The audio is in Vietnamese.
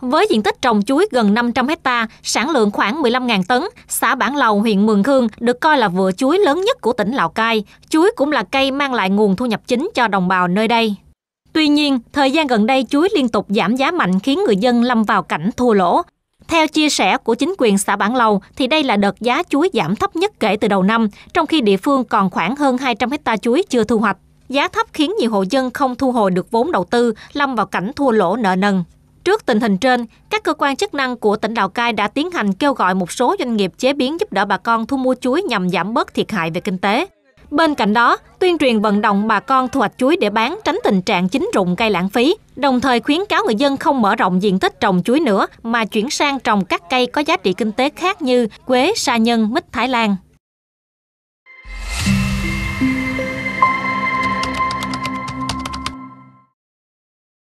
Với diện tích trồng chuối gần 500 hecta, sản lượng khoảng 15.000 tấn, xã Bản Lầu, huyện Mường Khương được coi là vựa chuối lớn nhất của tỉnh Lào Cai. Chuối cũng là cây mang lại nguồn thu nhập chính cho đồng bào nơi đây. Tuy nhiên, thời gian gần đây chuối liên tục giảm giá mạnh khiến người dân lâm vào cảnh thua lỗ. Theo chia sẻ của chính quyền xã Bản Lầu thì đây là đợt giá chuối giảm thấp nhất kể từ đầu năm, trong khi địa phương còn khoảng hơn 200 hecta chuối chưa thu hoạch. Giá thấp khiến nhiều hộ dân không thu hồi được vốn đầu tư, lâm vào cảnh thua lỗ nợ nần. Trước tình hình trên, các cơ quan chức năng của tỉnh Lào Cai đã tiến hành kêu gọi một số doanh nghiệp chế biến giúp đỡ bà con thu mua chuối nhằm giảm bớt thiệt hại về kinh tế. Bên cạnh đó, tuyên truyền vận động bà con thu hoạch chuối để bán tránh tình trạng chính rụng cây lãng phí, đồng thời khuyến cáo người dân không mở rộng diện tích trồng chuối nữa mà chuyển sang trồng các cây có giá trị kinh tế khác như quế, sa nhân, mít Thái Lan.